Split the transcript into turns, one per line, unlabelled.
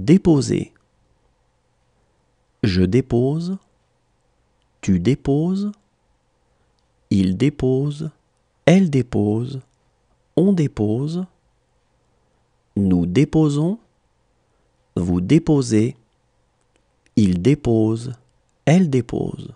Déposer. Je dépose. Tu déposes. Il dépose. Elle dépose. On dépose. Nous déposons. Vous déposez. Il dépose. Elle dépose.